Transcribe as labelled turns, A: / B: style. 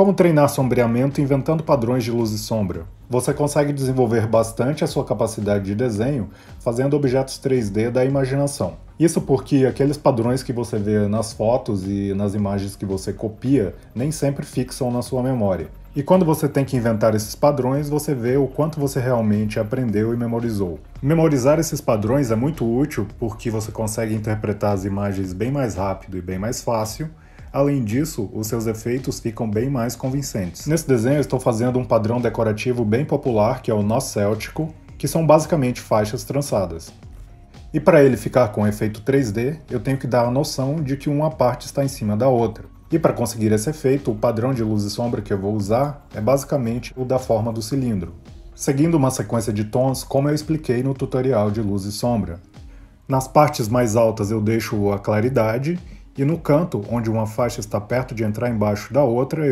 A: Como treinar sombreamento inventando padrões de luz e sombra? Você consegue desenvolver bastante a sua capacidade de desenho fazendo objetos 3D da imaginação. Isso porque aqueles padrões que você vê nas fotos e nas imagens que você copia nem sempre fixam na sua memória. E quando você tem que inventar esses padrões, você vê o quanto você realmente aprendeu e memorizou. Memorizar esses padrões é muito útil porque você consegue interpretar as imagens bem mais rápido e bem mais fácil, Além disso, os seus efeitos ficam bem mais convincentes. Nesse desenho estou fazendo um padrão decorativo bem popular, que é o nó céltico, que são basicamente faixas trançadas. E para ele ficar com efeito 3D, eu tenho que dar a noção de que uma parte está em cima da outra. E para conseguir esse efeito, o padrão de luz e sombra que eu vou usar é basicamente o da forma do cilindro, seguindo uma sequência de tons como eu expliquei no tutorial de luz e sombra. Nas partes mais altas eu deixo a claridade e no canto, onde uma faixa está perto de entrar embaixo da outra,